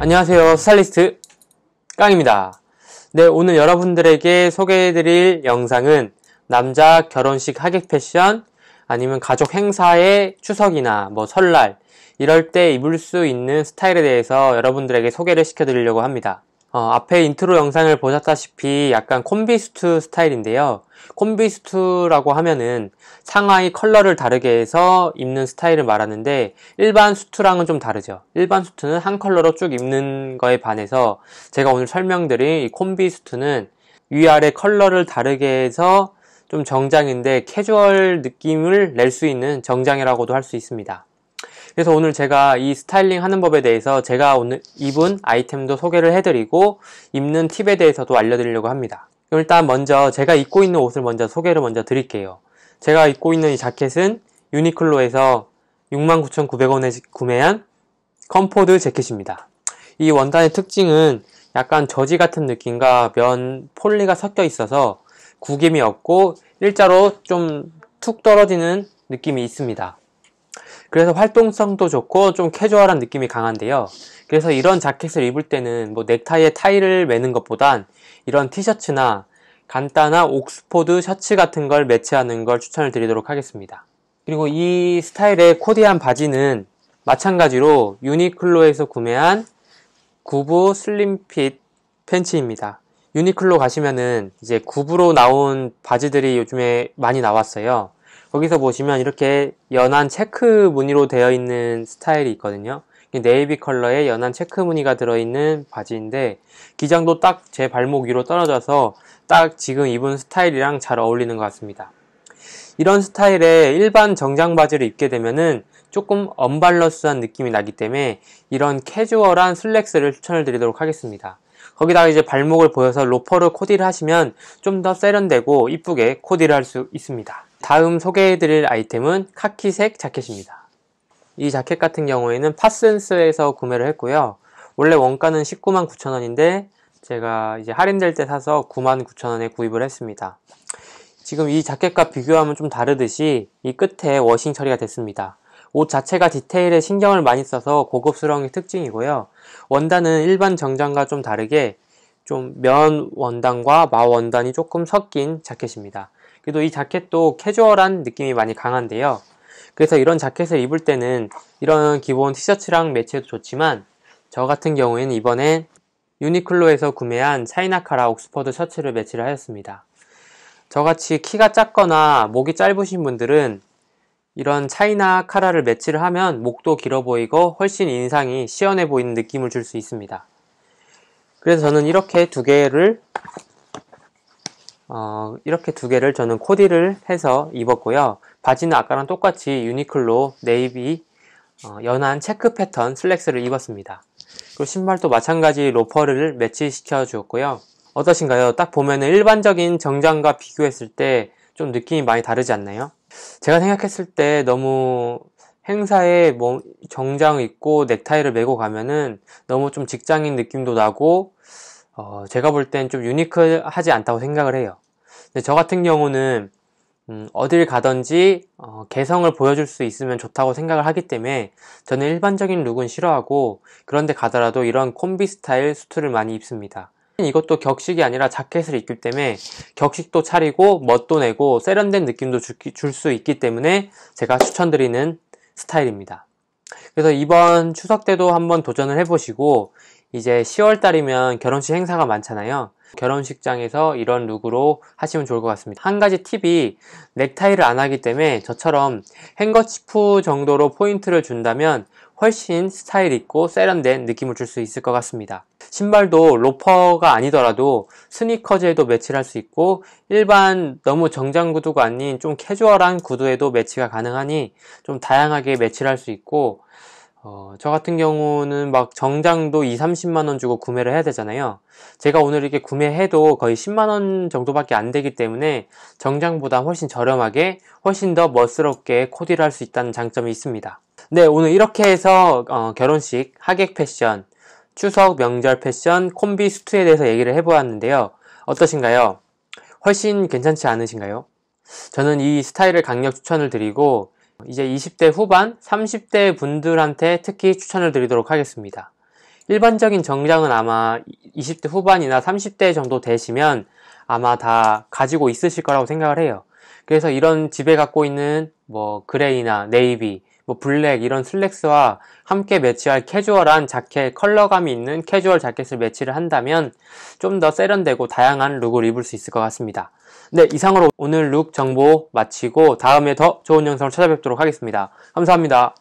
안녕하세요. 스타일리스트 깡입니다. 네, 오늘 여러분들에게 소개해드릴 영상은 남자 결혼식 하객 패션 아니면 가족 행사의 추석이나 뭐 설날 이럴 때 입을 수 있는 스타일에 대해서 여러분들에게 소개를 시켜드리려고 합니다. 어, 앞에 인트로 영상을 보셨다시피 약간 콤비수트 스타일인데요. 콤비수트라고 하면은 상하이 컬러를 다르게 해서 입는 스타일을 말하는데 일반 수트랑은 좀 다르죠. 일반 수트는 한 컬러로 쭉 입는 거에 반해서 제가 오늘 설명드린 이콤비수트는 위아래 컬러를 다르게 해서 좀 정장인데 캐주얼 느낌을 낼 수 있는 정장이라고도 할 수 있습니다. 그래서 오늘 제가 이 스타일링 하는 법에 대해서 제가 오늘 입은 아이템도 소개를 해드리고 입는 팁에 대해서도 알려드리려고 합니다. 일단 먼저 제가 입고 있는 옷을 먼저 소개를 먼저 드릴게요. 제가 입고 있는 이 자켓은 유니클로에서 69,900원에 구매한 컴포드 재킷입니다. 이 원단의 특징은 약간 저지 같은 느낌과 면 폴리가 섞여 있어서 구김이 없고 일자로 좀 툭 떨어지는 느낌이 있습니다. 그래서 활동성도 좋고 좀 캐주얼한 느낌이 강한데요. 그래서 이런 자켓을 입을 때는 뭐 넥타이에 타이를 매는 것보단 이런 티셔츠나 간단한 옥스포드 셔츠 같은 걸 매치하는 걸 추천을 드리도록 하겠습니다. 그리고 이 스타일의 코디한 바지는 마찬가지로 유니클로에서 구매한 구부 슬림핏 팬츠입니다. 유니클로 가시면은 이제 구부로 나온 바지들이 요즘에 많이 나왔어요. 거기서 보시면 이렇게 연한 체크 무늬로 되어 있는 스타일이 있거든요. 네이비 컬러의 연한 체크 무늬가 들어있는 바지인데 기장도 딱 제 발목 위로 떨어져서 딱 지금 입은 스타일이랑 잘 어울리는 것 같습니다. 이런 스타일의 일반 정장 바지를 입게 되면은 조금 언발러스한 느낌이 나기 때문에 이런 캐주얼한 슬랙스를 추천을 드리도록 하겠습니다. 거기다가 이제 발목을 보여서 로퍼를 코디를 하시면 좀 더 세련되고 이쁘게 코디를 할 수 있습니다. 다음 소개해드릴 아이템은 카키색 자켓입니다. 이 자켓 같은 경우에는 파슨스에서 구매를 했고요. 원래 원가는 19만 9천원인데 제가 이제 할인될 때 사서 9만 9천원에 구입을 했습니다. 지금 이 자켓과 비교하면 좀 다르듯이 이 끝에 워싱 처리가 됐습니다. 옷 자체가 디테일에 신경을 많이 써서 고급스러운 게 특징이고요. 원단은 일반 정장과 좀 다르게 좀 면 원단과 마 원단이 조금 섞인 자켓입니다. 그래도 이 자켓도 캐주얼한 느낌이 많이 강한데요. 그래서 이런 자켓을 입을 때는 이런 기본 티셔츠랑 매치해도 좋지만 저 같은 경우에는 이번에 유니클로에서 구매한 차이나카라 옥스퍼드 셔츠를 매치를 하였습니다. 저같이 키가 작거나 목이 짧으신 분들은 이런 차이나 카라를 매치를 하면 목도 길어 보이고 훨씬 인상이 시원해 보이는 느낌을 줄 수 있습니다. 그래서 저는 이렇게 두 개를 어, 이렇게 두 개를 저는 코디를 해서 입었고요. 바지는 아까랑 똑같이 유니클로 네이비 어, 연한 체크 패턴 슬랙스를 입었습니다. 그리고 신발도 마찬가지 로퍼를 매치시켜 주었고요. 어떠신가요? 딱보면 일반적인 정장과 비교했을 때 좀 느낌이 많이 다르지 않나요? 제가 생각했을 때 너무 행사에 뭐 정장 입고 넥타이를 메고 가면은 너무 좀 직장인 느낌도 나고 어, 제가 볼 땐 좀 유니크하지 않다고 생각을 해요. 근데 저 같은 경우는 음, 어딜 가든지 어, 개성을 보여줄 수 있으면 좋다고 생각을 하기 때문에 저는 일반적인 룩은 싫어하고 그런데 가더라도 이런 콤비 스타일 수트를 많이 입습니다. 이것도 격식이 아니라 자켓을 입기 때문에 격식도 차리고 멋도 내고 세련된 느낌도 줄 수 있기 때문에 제가 추천드리는 스타일입니다. 그래서 이번 추석 때도 한번 도전을 해보시고 이제 10월 달이면 결혼식 행사가 많잖아요. 결혼식장에서 이런 룩으로 하시면 좋을 것 같습니다. 한 가지 팁이 넥타이를 안 하기 때문에 저처럼 행거치프 정도로 포인트를 준다면 훨씬 스타일 있고 세련된 느낌을 줄 수 있을 것 같습니다. 신발도 로퍼가 아니더라도 스니커즈에도 매치를 할 수 있고 일반 너무 정장 구두가 아닌 좀 캐주얼한 구두에도 매치가 가능하니 좀 다양하게 매치를 할 수 있고 어, 저 같은 경우는 막 정장도 2, 30만원 주고 구매를 해야 되잖아요. 제가 오늘 이렇게 구매해도 거의 10만원 정도밖에 안 되기 때문에 정장보다 훨씬 저렴하게 훨씬 더 멋스럽게 코디를 할 수 있다는 장점이 있습니다. 네, 오늘 이렇게 해서 어, 결혼식, 하객 패션, 추석, 명절 패션, 콤비 수트에 대해서 얘기를 해보았는데요. 어떠신가요? 훨씬 괜찮지 않으신가요? 저는 이 스타일을 강력 추천을 드리고 이제 20대 후반, 30대 분들한테 특히 추천을 드리도록 하겠습니다. 일반적인 정장은 아마 20대 후반이나 30대 정도 되시면 아마 다 가지고 있으실 거라고 생각을 해요. 그래서 이런 집에 갖고 있는 뭐 그레이나 네이비, 뭐 블랙 이런 슬랙스와 함께 매치할 캐주얼한 자켓, 컬러감이 있는 캐주얼 자켓을 매치를 한다면 좀 더 세련되고 다양한 룩을 입을 수 있을 것 같습니다. 네, 이상으로 오늘 룩 정보 마치고 다음에 더 좋은 영상을 찾아뵙도록 하겠습니다. 감사합니다.